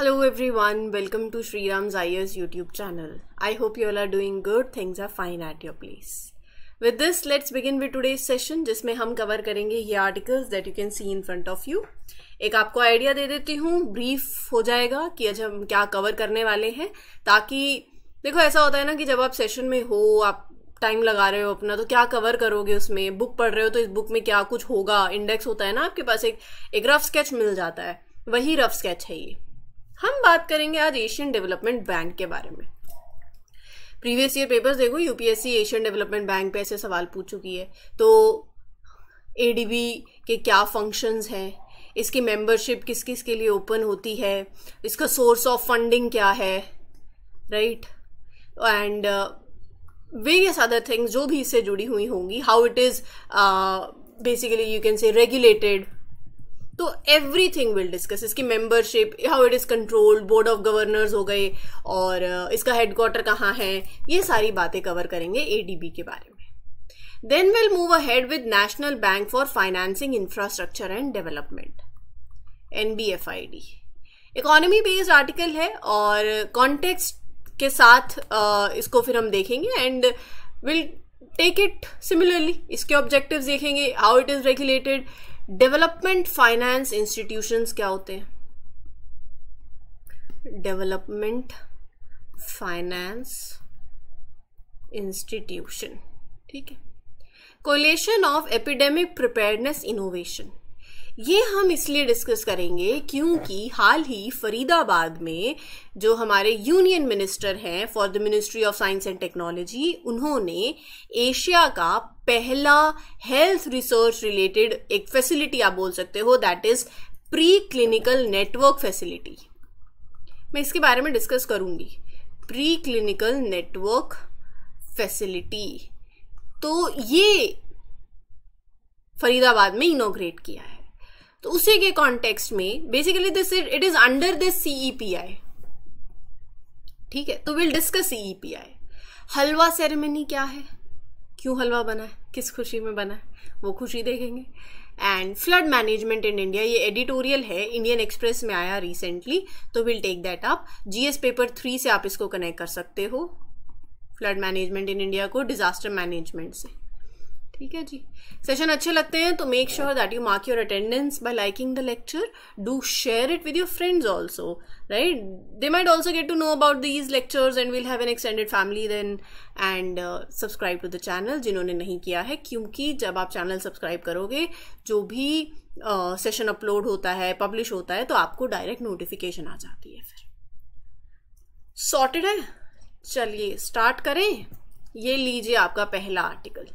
Hello everyone welcome to Shri Ram जायर्स YouTube channel I hope you all are doing good things are fine at your place with this let's begin with today's session जिसमें हम cover करेंगे ये articles that you can see in front of you एक आपको idea दे देती हूँ brief हो जाएगा कि आज हम क्या कवर करने वाले हैं ताकि देखो ऐसा होता है ना कि जब आप सेशन में हो आप टाइम लगा रहे हो अपना तो क्या कवर करोगे उसमें बुक पढ़ रहे हो तो इस बुक में क्या कुछ होगा इंडेक्स होता है ना आपके पास एक एक रफ स्केच मिल जाता है वही रफ स्केच है ये हम बात करेंगे आज एशियन डेवलपमेंट बैंक के बारे में प्रीवियस ईयर पेपर्स देखो यूपीएससी एशियन डेवलपमेंट बैंक पे ऐसे सवाल पूछ चुकी है तो एडीबी के क्या फंक्शंस हैं इसकी मेंबरशिप किस किस के लिए ओपन होती है इसका सोर्स ऑफ फंडिंग क्या है right and various other things जो भी इससे जुड़ी हुई होंगी how it is basically you can say regulated तो एवरी थिंग विल डिस्कस इसकी membership how it is controlled board of governors हो गए और uh, इसका हेडक्वार्टर कहाँ है ये सारी बातें कवर करेंगे ए के बारे में then will move ahead with National Bank for Financing Infrastructure and Development N B F I D economy based article है और कॉन्टेक्स्ट के साथ uh, इसको फिर हम देखेंगे and will take it similarly इसके ऑब्जेक्टिव्स देखेंगे how it is regulated development finance institutions क्या होते हैं डेवलपमेंट फाइनेंस इंस्टीट्यूशन ठीक है coalition of epidemic preparedness innovation ये हम इसलिए डिस्कस करेंगे क्योंकि हाल ही फरीदाबाद में जो हमारे यूनियन मिनिस्टर हैं for the ministry of science and technology उन्होंने एशिया का पहला हेल्थ रिसर्च रिलेटेड एक फैसिलिटी आप बोल सकते हो that is pre clinical network facility मैं इसके बारे में डिस्कस करूंगी प्री क्लिनिकल नेटवर्क फैसिलिटी तो ये फरीदाबाद में इनोग्रेट किया है तो उसी के कॉन्टेक्स्ट में basically this it is under this CEPI ठीक है तो will discuss CEPI halwa ceremony क्या है क्यों हलवा बना है किस खुशी में बना है वो खुशी देखेंगे and flood management in India ये एडिटोरियल है इंडियन एक्सप्रेस में आया रिसेंटली तो will take that up GS paper three से आप इसको कनेक्ट कर सकते हो फ्लड मैनेजमेंट इन इंडिया को डिजास्टर मैनेजमेंट से ठीक है जी सेशन अच्छे लगते हैं तो make sure that you mark your attendance by liking the lecture do share it with your friends also right they might also get to know about these lectures and will have an extended family then and subscribe to the channel जिन्होंने नहीं किया है क्योंकि जब आप channel subscribe करोगे जो भी सेशन uh, अपलोड होता है पब्लिश होता है तो आपको डायरेक्ट नोटिफिकेशन आ जाती है फिर सॉर्टेड है चलिए स्टार्ट करें ये लीजिए आपका पहला आर्टिकल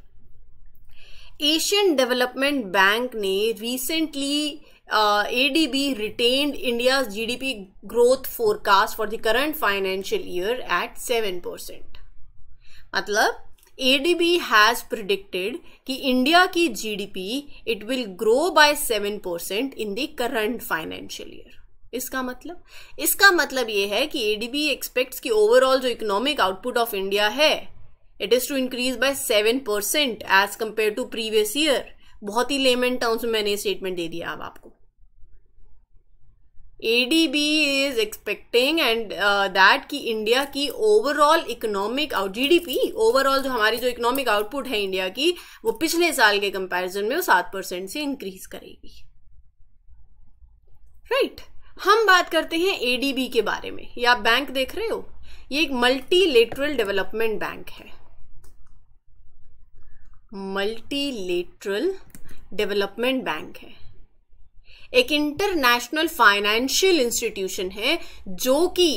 एशियन डेवलपमेंट बैंक ने recently ADB retained India G D P growth forecast for the current financial year at seven percent मतलब एडीबी हैज प्रिडिक्टेड कि इंडिया की G D P it will grow by seven percent in the current financial year इसका मतलब इसका मतलब यह है कि ए एडीबी एक्सपेक्ट की ओवरऑल जो इकोनॉमिक आउटपुट ऑफ इंडिया है it is to increase bye seven percent as compared to previous year बहुत ही लेमन टर्म्स में मैंने स्टेटमेंट दे दिया अब आपको ADB is expecting and uh, that India की overall economic out GDP overall जो हमारी जो इकोनॉमिक आउटपुट है इंडिया की वो पिछले साल के कंपैरिजन में वो सात परसेंट से इंक्रीज करेगी राइट right. हम बात करते हैं एडीबी के बारे में ये आप बैंक देख रहे हो ये एक मल्टी लेटरल डेवलपमेंट बैंक है मल्टीलेटरल डेवलपमेंट बैंक है एक इंटरनेशनल फाइनेंशियल इंस्टीट्यूशन है जो कि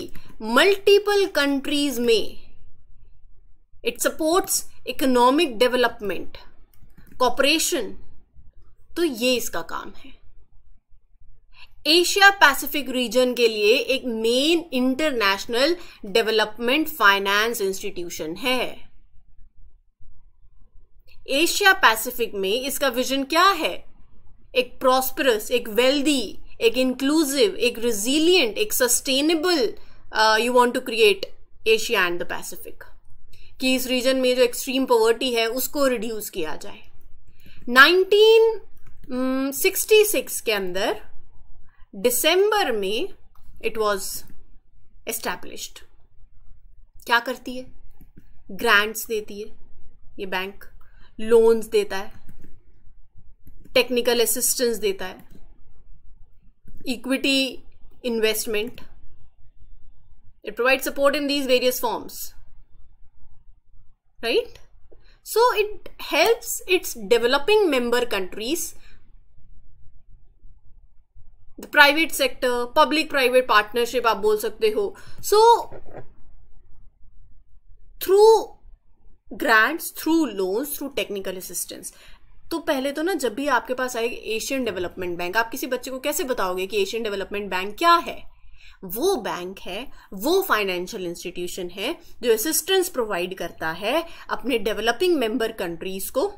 मल्टीपल कंट्रीज में it supports economic development cooperation तो ये इसका काम है एशिया पैसिफिक रीजन के लिए एक main international development finance institution है एशिया पैसिफिक में इसका विजन क्या है एक प्रॉस्परस एक वेल्दी एक इंक्लूसिव एक रिजिलियंट एक sustainable you want to create Asia and the Pacific कि इस रीजन में जो एक्सट्रीम पॉवर्टी है उसको रिड्यूस किया जाए 1966 mm, के अंदर दिसंबर में इट वाज एस्टैब्लिश्ड क्या करती है ग्रांट्स देती है ये बैंक लोन्स देता है टेक्निकल असिस्टेंस देता है equity investment it provide support in these various forms right so it helps its developing member countries the private sector public private partnership आप बोल सकते हो so through grants through loans through technical assistance तो पहले तो ना जब भी आपके पास आए एशियन डेवलपमेंट बैंक आप किसी बच्चे को कैसे बताओगे कि एशियन डेवलपमेंट बैंक क्या है वो बैंक है वो फाइनेंशियल इंस्टीट्यूशन है जो असिस्टेंस प्रोवाइड करता है अपने डेवलपिंग मेंबर कंट्रीज को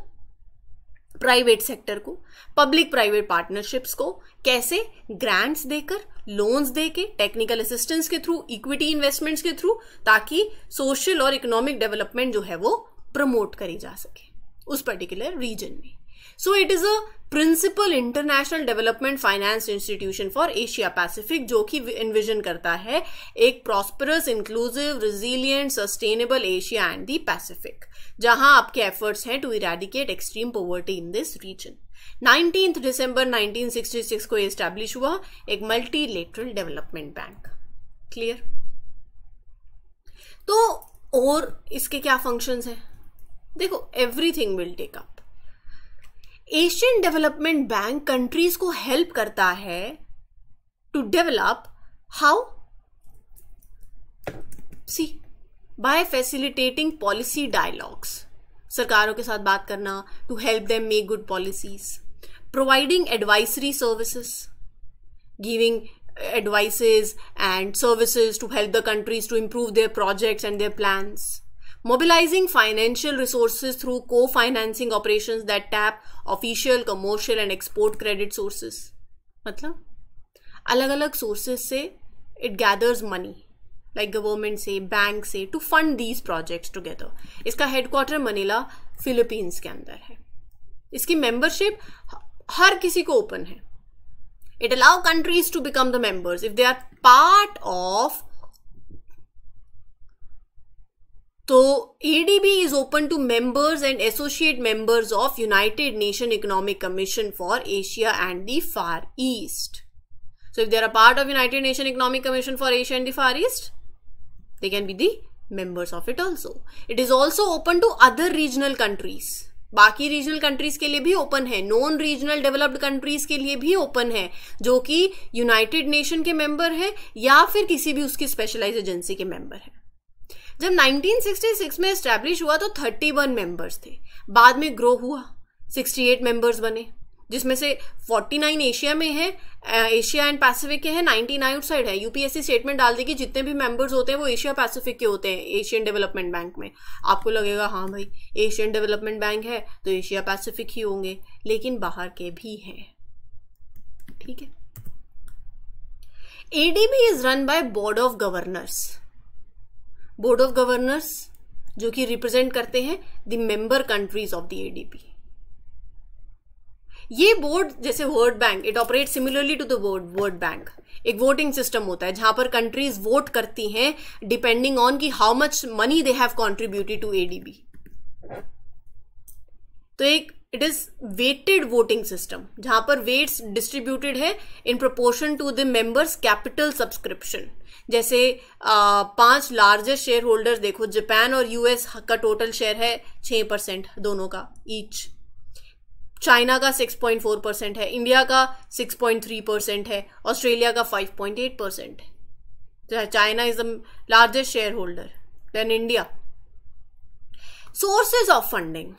प्राइवेट सेक्टर को पब्लिक प्राइवेट पार्टनरशिप्स को कैसे ग्रांट्स देकर लोन्स देके टेक्निकल असिस्टेंस के थ्रू इक्विटी इन्वेस्टमेंट्स के थ्रू ताकि सोशल और इकोनॉमिक डेवलपमेंट जो है वो प्रमोट करी जा सके उस पर्टिकुलर रीजन में so it is a principal international development finance institution for Asia Pacific जो कि इन्विजन करता है एक prosperous inclusive resilient sustainable Asia and the Pacific जहां आपके एफर्ट्स हैं to eradicate extreme poverty in this region 19th दिसंबर 1966 को एस्टैब्लिश हुआ एक मल्टीलेटरल डेवलपमेंट बैंक क्लियर तो और इसके क्या फंक्शंस हैं देखो everything will take up Asian Development Bank countries को हेल्प करता है to develop how see by facilitating policy dialogues सरकारों के साथ बात करना to help them make good policies providing advisory services giving advices and services to help the countries to improve their projects and their plans mobilizing financial resources through co-financing operations that tap official commercial and export credit sources matlab alag alag sources se it gathers money like government se bank se to fund these projects together iska headquarter manila philippines ke andar hai iski membership har kisi ko open hai it allow countries to become the members if they are part of तो ADB is open to members and associate members of United Nation Economic Commission for Asia and the Far East so if there are part of United Nation Economic Commission for Asia and the Far East they can be be members of it also it is also open to other regional countries बाकी regional countries के लिए भी open है non regional developed countries के लिए भी open है जो कि यूनाइटेड नेशन के मेंबर है या फिर किसी भी उसकी स्पेशलाइज एजेंसी के मेंबर है जब 1966 में एस्टेब्लिश हुआ तो 31 मेंबर्स थे बाद में ग्रो हुआ 68 मेंबर्स बने जिसमें से 49 एशिया में है एशिया एंड पैसिफिक के हैं 99 आउटसाइड है यूपीएससी स्टेटमेंट डाल देगी जितने भी मेंबर्स होते हैं वो एशिया पैसिफिक के होते हैं एशियन डेवलपमेंट बैंक में आपको लगेगा हाँ भाई एशियन डेवलपमेंट बैंक है तो एशिया पैसिफिक ही होंगे लेकिन बाहर के भी हैं ठीक है ADB is run by board of governors board of governors जो कि रिप्रेजेंट करते हैं the member countries of the ADB ये बोर्ड जैसे World Bank it operate similarly to the World World Bank एक वोटिंग सिस्टम होता है जहां पर कंट्रीज वोट करती हैं डिपेंडिंग ऑन कि how much money they have contributed to ADB तो एक it is weighted voting system जहां पर वेट्स डिस्ट्रीब्यूटेड है in proportion to the members capital subscription जैसे पांच लार्जेस्ट शेयर होल्डर्स देखो जापान और यूएस का टोटल शेयर है छह परसेंट दोनों का ईच चाइना का 6.4 परसेंट है इंडिया का 6.3 परसेंट है ऑस्ट्रेलिया का 5.8 परसेंट है China is the largest shareholder then India sources of funding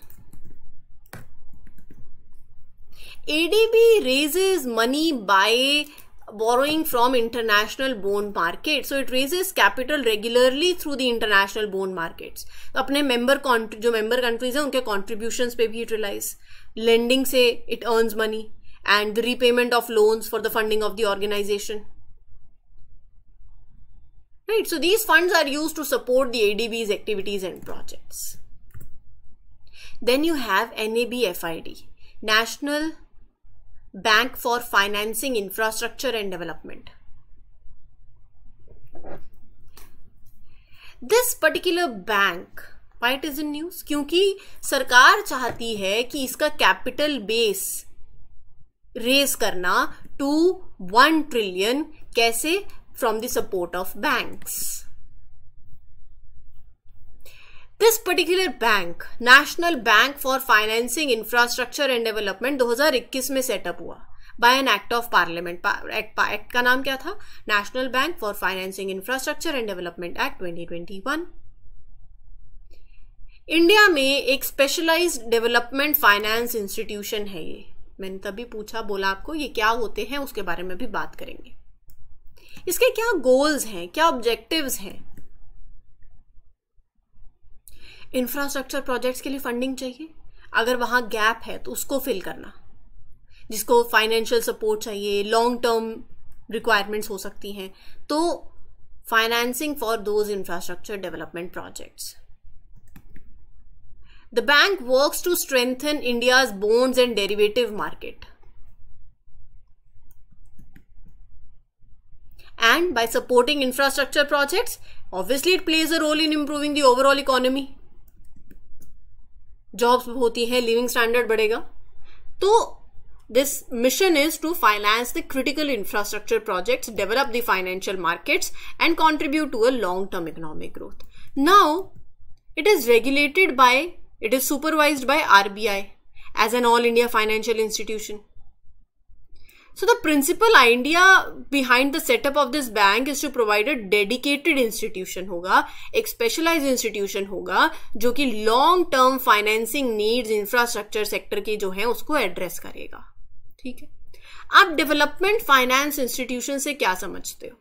ADB raises money by borrowing from international bond market so it raises capital regularly through the international bond markets अपने member जो member countries हैं उनके contributions पे भी utilize lending से it earns money and the repayment of loans for the funding of the organization right so these funds are used to support the ADB's activities and projects then you have NAB FID National Bank for Financing Infrastructure and Development this particular bank which is in news क्योंकि सरकार चाहती है कि इसका capital base raise करना to one trillion कैसे from the support of banks This particular bank, National Bank for Financing Infrastructure and Development 2021 में setup हुआ by an act of parliament act act का नाम क्या था National Bank for Financing Infrastructure and Development Act 2021 India में एक specialised development finance institution है ये मैंने तभी पूछा बोला आपको ये क्या होते हैं उसके बारे में भी बात करेंगे इसके क्या गोल्स हैं क्या ऑब्जेक्टिव्स हैं इंफ्रास्ट्रक्चर प्रोजेक्ट्स के लिए फंडिंग चाहिए अगर वहाँ गैप है तो उसको फिल करना जिसको फाइनेंशियल सपोर्ट चाहिए लॉन्ग टर्म रिक्वायरमेंट्स हो सकती हैं तो financing for those infrastructure development projects the bank works to strengthen india's bonds and derivative market and by supporting infrastructure projects obviously it plays a role in improving the overall economy jobs होती हैं living standard बढ़ेगा तो this mission is to finance the critical infrastructure project develop the financial markets and contribute to a long term economic growth now it is regulated by it is supervise by RBI as an all India financial institution So, the principal idea behind the setup of this bank is to provide a dedicated institution होगा एक specialized institution होगा जो कि long term financing needs infrastructure sector की जो है उसको address करेगा ठीक है आप डेवलपमेंट फाइनेंस इंस्टीट्यूशन से क्या समझते हो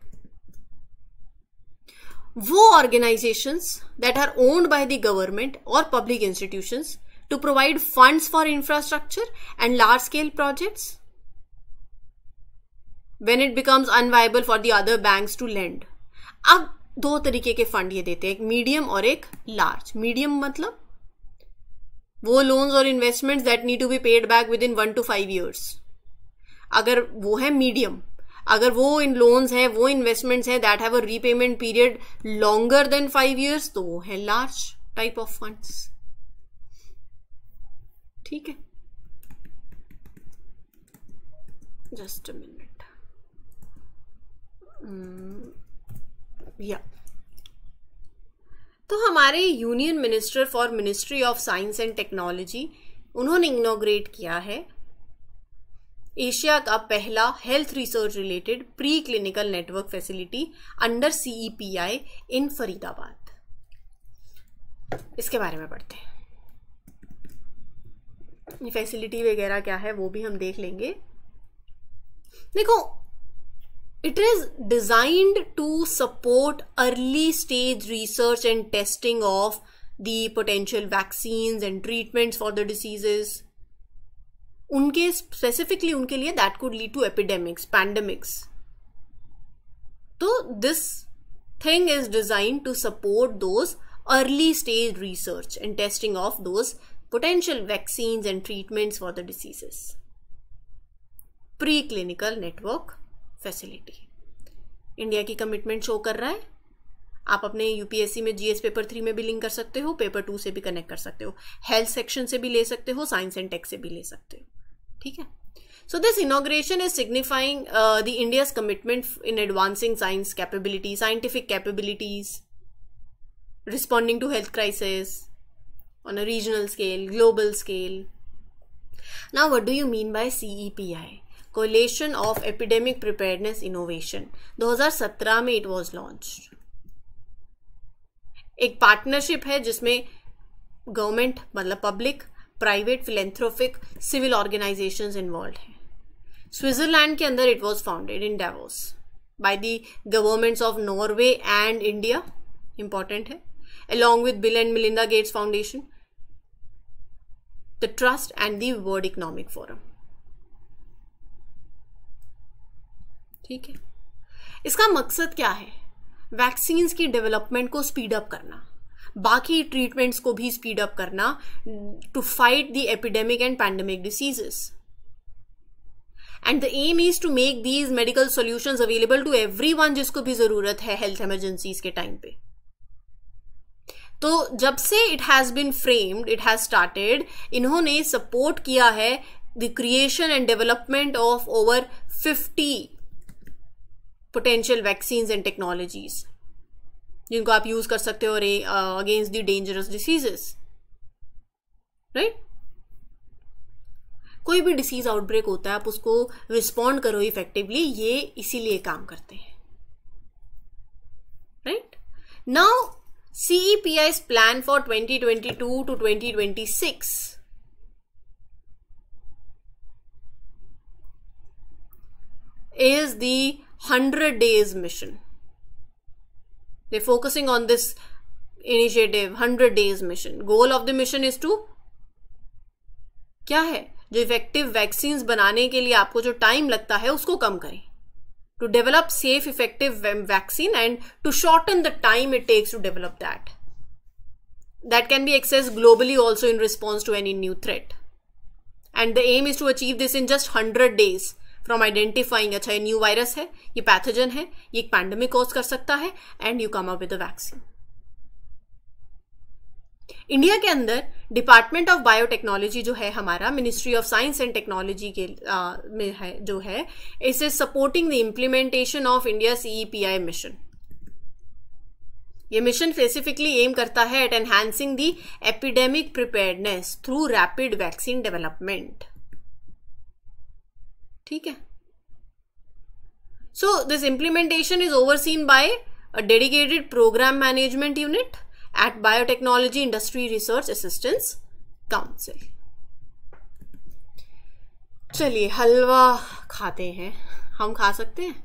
वो organisations that are owned by the government और public institutions to provide funds for infrastructure and large scale projects when it becomes unviable for the other banks to lend अब दो तरीके के फंड ये देते हैं एक मीडियम और एक लार्ज मीडियम मतलब वो लोन्स और investment that need to be paid back within one two five years अगर वो है मीडियम अगर वो इन लोन्स है वो इन्वेस्टमेंट्स है that have a repayment period longer than five years तो वो है लार्ज टाइप ऑफ फंड्स ठीक है जस्ट मिनट mm, yeah तो हमारे union minister for ministry of science and technology उन्होंने इनोग्रेट किया है एशिया का पहला health research related pre clinical network facility under CEPI in Faridabad इसके बारे में पढ़ते हैं फैसिलिटी वगैरह क्या है वो भी हम देख लेंगे देखो It is designed to support early stage research and testing of the potential vaccines and treatments for the diseases. Unke specifically unke liye that could lead to epidemics, pandemics. So this thing is designed to support those early stage research and testing of those potential vaccines and treatments for the diseases. Preclinical network facility India की commitment show कर रहा है आप अपने UPSC में GS paper three में भी link कर सकते हो पेपर टू से भी कनेक्ट कर सकते हो हेल्थ सेक्शन से भी ले सकते हो साइंस एंड टेक से भी ले सकते हो ठीक है so this inauguration is signifying the India's commitment in advancing science capability scientific capabilities responding to health crisis on a regional scale global scale now what do you mean by C E P I Coalition of epidemic preparedness Innovation 2017 में it was launch एक partnership है जिसमें government मतलब public private philanthropic civil organisations involve है Switzerland के अंदर it was founded in Davos by the governments of Norway and India important है along with Bill and Melinda Gates Foundation the Trust and the World Economic Forum. ठीक है इसका मकसद क्या है वैक्सीन्स की डेवलपमेंट को स्पीड अप करना बाकी ट्रीटमेंट्स को भी स्पीड अप करना to fight the epidemic and pandemic diseases and the aim is to make these medical solutions available to everyone जिसको भी जरूरत है हेल्थ इमरजेंसीज के टाइम पे तो जब से it has been framed it has started इन्होंने सपोर्ट किया है the creation and development of over fifty potential vaccine and technologies जिनको आप यूज कर सकते हो against the dangerous diseases right कोई भी डिसीज आउटब्रेक होता है आप उसको रिस्पॉन्ड करो इफेक्टिवली ये इसीलिए काम करते हैं right now CEPI's plan for 2022 twenty 2026. Is the 100 days mission. They're focusing on this initiative, 100 days mission. Goal of the mission is to क्या है जो effective vaccines, banane ke liye आपको jo time लगता hai usko kam kare. To develop safe, effective vaccine and to shorten the time it takes to develop that. that can be accessed globally also in response to any new threat. And the aim is to achieve this in just 100 days. From identifying अच्छा ये new virus है ये pathogen है ये एक pandemic cause कर सकता है and you come up with vaccine India के अंदर डिपार्टमेंट ऑफ बायोटेक्नोलॉजी जो है हमारा ministry of science and technology के आ, में है जो है इस is supporting the implementation of India CEPI mission ये मिशन स्पेसिफिकली एम करता है at enhancing the epidemic preparedness through rapid vaccine development ठीक है so this implementation is overseen by dedicated programme management unit at biotechnology industry research assistance council चलिए हलवा खाते हैं हम खा सकते हैं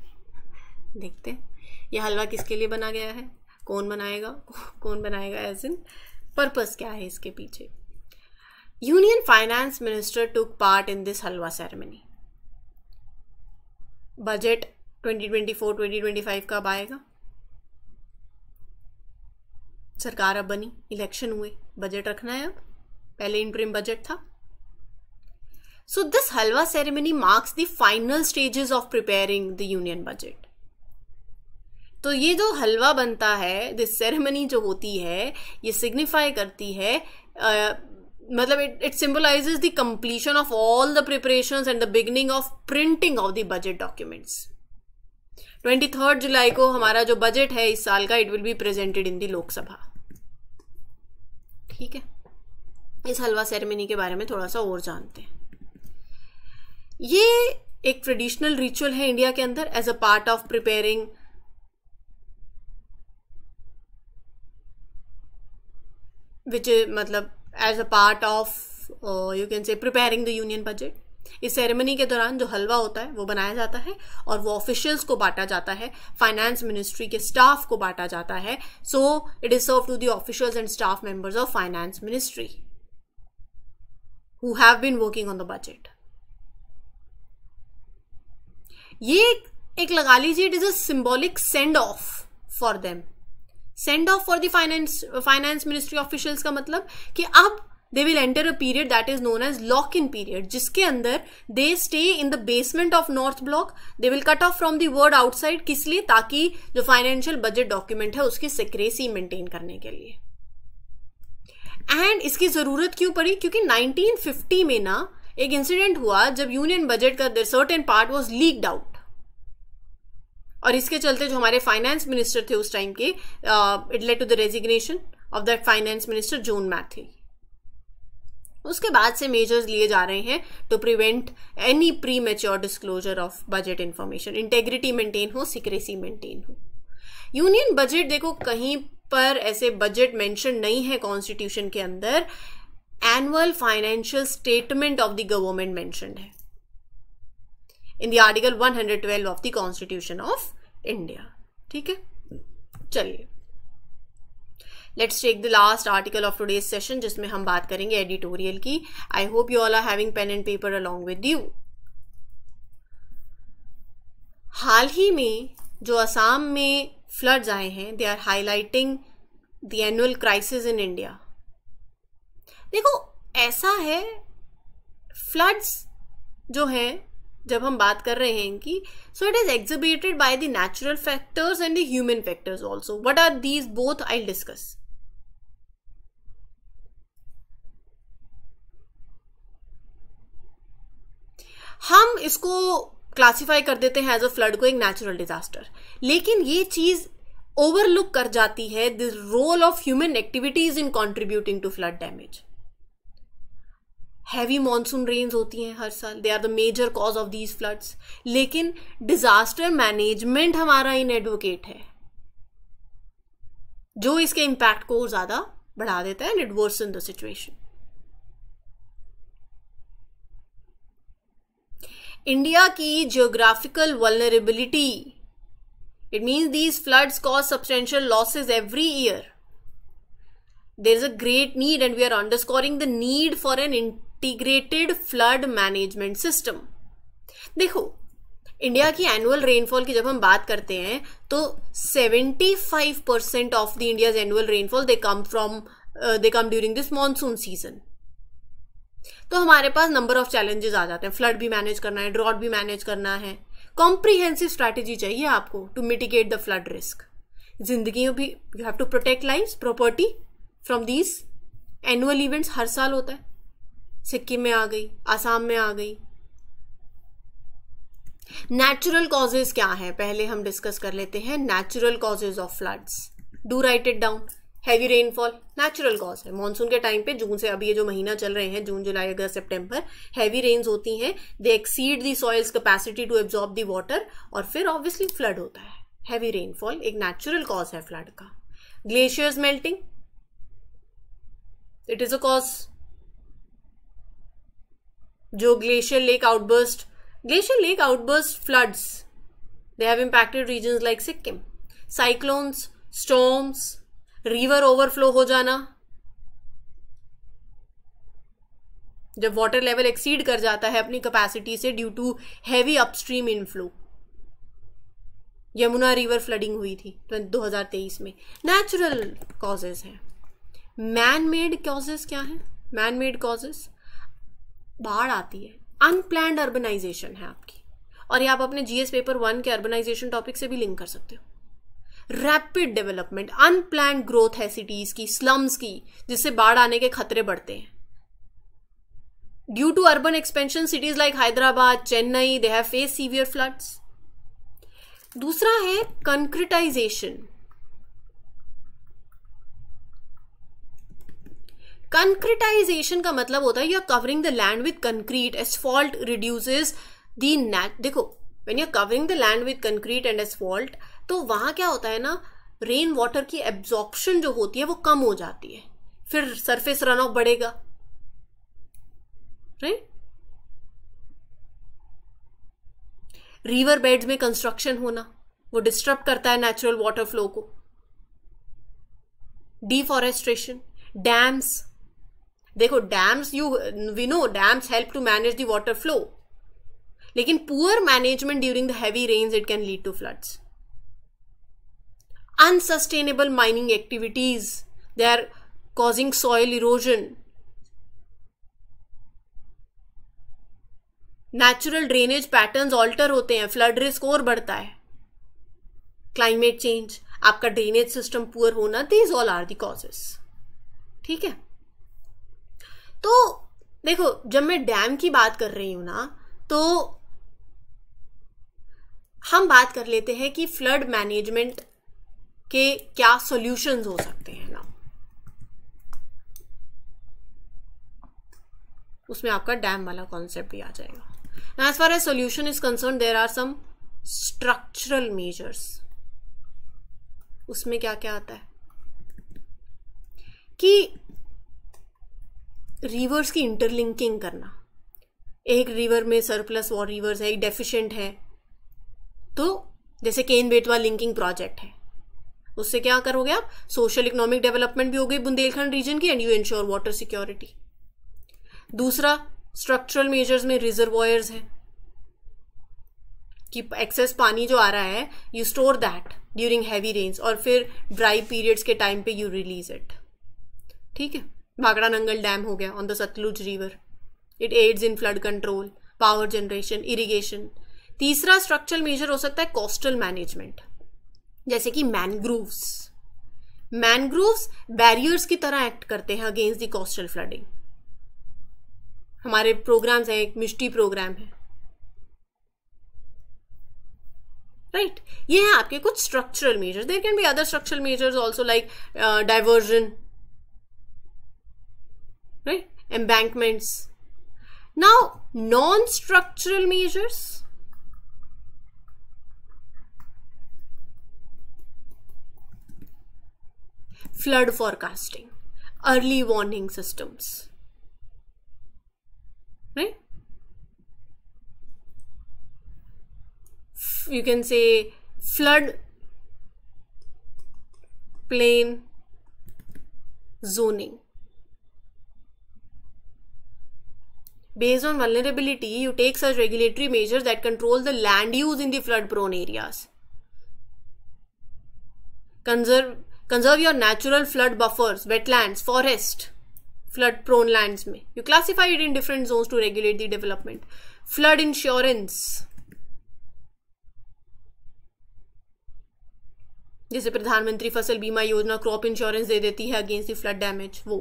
देखते हैं यह हलवा किसके लिए बना गया है कौन बनाएगा कौन बनाएगा एज इन पर्पज क्या है इसके पीछे union finance minister took part in this halwa ceremony budget 2024-2025 कब आएगा सरकार अब बनी इलेक्शन हुए बजट रखना है अब पहले इंटरिम बजट था so this halwa ceremony marks the stages of preparing the union budget तो ये जो हलवा बनता है दिस सेरेमनी जो होती है ये सिग्निफाई करती है मतलब it it symbolise the completion of all the preparation and the beginning of printing of the budget documents 23 जुलाई को हमारा जो बजट है इस साल का it will be presented in the Lok Sabha ठीक है इस हलवा सेरेमनी के बारे में थोड़ा सा और जानते हैं ये एक ट्रेडिशनल रिचुअल है इंडिया के अंदर as a part of preparing which मतलब as a part of you can say preparing the union budget इस सेरेमनी के दौरान जो हलवा होता है वो बनाया जाता है और वो ऑफिशियल्स को बांटा जाता है फाइनेंस मिनिस्ट्री के स्टाफ को बांटा जाता है so it is serve to the officials and staff members of finance ministry who have been working on the budget ये एक लगा लीजिए it is a symbolic send off for them send off for the finance finance ministry officials का मतलब कि अब they will enter a period that is known as lock in period जिसके अंदर they stay in the basement of North block they will cut off from the world outside किस लिए ताकि जो फाइनेंशियल बजट डॉक्यूमेंट है उसकी secrecy maintain करने के लिए एंड इसकी जरूरत क्यों पड़ी क्योंकि 1950 में ना एक इंसिडेंट हुआ जब यूनियन बजट का certain part was leaked out और इसके चलते जो हमारे फाइनेंस मिनिस्टर थे उस टाइम के it led to the resignation of that finance minister John Mathai उसके बाद से मेजर्स लिए जा रहे हैं to prevent any premature disclosure of budget information integrity maintain हो सिक्रेसी मेंटेन हो यूनियन बजट देखो कहीं पर ऐसे बजट मेंशन नहीं है कॉन्स्टिट्यूशन के अंदर annual financial statement of the government mention है in the article 112 of the constitution of India ठीक है चलिए let's take the last article of today's session जिसमें हम बात करेंगे एडिटोरियल की I hope you all are having pen and paper along with you हाल ही में जो असम में फ्लड्स आए हैं they are highlighting the annual crisis in India देखो ऐसा है फ्लड्स जो हैं जब हम बात कर रहे हैं इनकी so it is exhibited by the natural factors and the human factors also what are these both I discuss हम इसको क्लासिफाई कर देते हैं एज अ फ्लड को एक नेचुरल डिजास्टर लेकिन ये चीज ओवरलुक कर जाती है the role of human activities in contributing to flood damage heavy monsoon rains होती हैं हर साल they are the major cause of these floods लेकिन डिजास्टर मैनेजमेंट हमारा इन एडवोकेट है जो इसके इम्पैक्ट को ज्यादा बढ़ा देता है and it worsen the situation India की geographical vulnerability it means these floods cause substantial losses every year there is a great need and we are underscoring the need for an integrated flood management system देखो India की annual rainfall की जब हम बात करते हैं तो 75 percent of the India's annual rainfall they come from they come during this monsoon season तो हमारे पास नंबर ऑफ चैलेंजेस आ जाते हैं फ्लड भी मैनेज करना है ड्रॉट भी मैनेज करना है कॉम्प्रीहेंसिव स्ट्रैटेजी चाहिए आपको to mitigate the flood risk जिंदगी भी you have to protect life property from these annual events हर साल होता है सिक्किम में आ गई आसाम में आ गई नेचुरल कॉजेज क्या है पहले हम डिस्कस कर लेते हैं natural causes of floods do write it down heavy rainfall natural cause है मानसून के टाइम पे जून से अभी ये जो महीना चल रहे हैं जून जुलाई अगस्त सितंबर हैवी रेन्स होती हैं they exceed the soil's capacity to absorb the water और फिर ऑब्वियसली फ्लड होता है हैवी रेनफॉल एक नेचुरल कॉज है फ्लड का glaciers melting it is a cause जो glacier lake outburst glacier lake outburst floods they have impacted region like Sikkim cyclones storms river overflow हो जाना जब वाटर लेवल एक्सीड कर जाता है अपनी कैपेसिटी से due to heavy upstream inflow Yamuna river flooding हुई थी दो तेईस में नेचुरल कॉजेज हैं मैन मेड कॉजेज क्या हैं मैन मेड कॉजेस बाढ़ आती है अनप्लैंड अर्बनाइजेशन है आपकी और ये आप अपने जीएस पेपर वन के अर्बनाइजेशन टॉपिक से भी लिंक कर सकते हो रैपिड डेवलपमेंट अनप्लान ग्रोथ है सिटीज की स्लम्स की जिससे बाढ़ आने के खतरे बढ़ते हैं due to urban expansion cities like Hyderabad Chennai they have face severe floods दूसरा है कंक्रिटाइजेशन कंक्रीटाइजेशन का मतलब होता है you are covering the land with concrete asphalt reduces the देखो when you are covering the land with concrete and asphalt तो वहां क्या होता है ना रेन वाटर की एब्जॉर्प्शन जो होती है वो कम हो जाती है फिर सरफेस रन ऑफ बढ़ेगा रिवर रिवर बेड्स में कंस्ट्रक्शन होना वो डिस्टर्ब करता है नेचुरल वाटर फ्लो को डिफॉरेस्ट्रेशन डैम्स देखो dams you we know dams help to manage the flow लेकिन poor management during the heavy rains it can lead to floods unsustainable mining activities they are causing soil erosion natural drainage pattern alter होते हैं flood risk और बढ़ता है climate change आपका drainage system poor होना these all are the causes ठीक है तो देखो जब मैं डैम की बात कर रही हूं ना तो हम बात कर लेते हैं कि फ्लड मैनेजमेंट के क्या सॉल्यूशंस हो सकते हैं ना उसमें आपका डैम वाला कॉन्सेप्ट भी आ जाएगा as far as solution is concern there are some structural measures उसमें क्या क्या आता है कि रिवर्स की इंटरलिंकिंग करना एक रिवर में सरप्लस और रिवर्स है एक डेफिशिएंट है तो जैसे केन बेटवा लिंकिंग प्रोजेक्ट है उससे क्या करोगे आप सोशल इकोनॉमिक डेवलपमेंट भी हो गई बुंदेलखंड रीजन की and you ensure water security दूसरा स्ट्रक्चरल मेजर्स में रिजर्वॉयर्स है कि एक्सेस पानी जो आ रहा है you store that during heavy rains और फिर ड्राई पीरियड्स के टाइम पे यू रिलीज इट ठीक है Bhagra नंगल डैम हो गया on the Sutlej river it aids in flood control power generation irrigation तीसरा स्ट्रक्चरल मेजर हो सकता है कोस्टल मैनेजमेंट जैसे कि मैनग्रूव्स मैनग्रूव्स बैरियर्स की तरह एक्ट करते हैं अगेंस्ट द कोस्टल फ्लडिंग हमारे प्रोग्राम्स हैं एक मिष्टी प्रोग्राम है राइट right? ये हैं आपके कुछ structural measures there can be other structural measures also like diversion right? Embankments. Now, non-structural measures. Flood forecasting, early warning systems, right? You can say flood plain zoning Based on vulnerability, you take such regulatory measures that control the land use in the flood prone areas. Conserve, conserve your natural flood buffers, wetlands, forest, flood prone lands. Mein. You classify it in different zones to regulate the development. Flood insurance. जैसे प्रधानमंत्री फसल बीमा योजना crop insurance दे देती है against the flood damage वो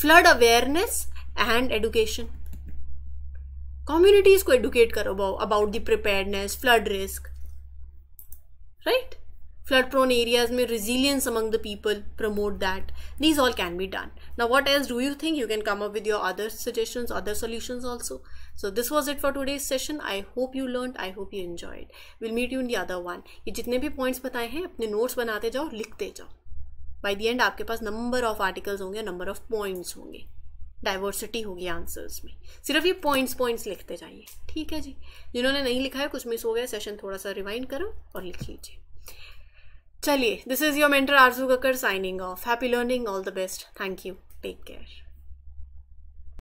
flood awareness and education communities को एडुकेट करो about the preparedness flood risk right flood prone areas में resilience among the people promote that these all can be done now what as do you think you can come up with your other suggestion other solution also so this was it for today's session I hope you learn I hope you enjoyed will meet you in the other one ये जितने भी points बताए हैं अपने notes बनाते जाओ लिखते जाओ बाई दी एंड आपके पास नंबर ऑफ आर्टिकल्स होंगे नंबर ऑफ पॉइंट्स होंगे डाइवर्सिटी होगी आंसर्स में सिर्फ ये पॉइंट्स पॉइंट्स लिखते जाइए ठीक है जी जिन्होंने नहीं लिखा है कुछ मिस हो गया सेशन थोड़ा सा रिवाइंड करो और लिख लीजिए चलिए this is your mentor Aarzoo Kakkar signing off happy learning all the best thank you take care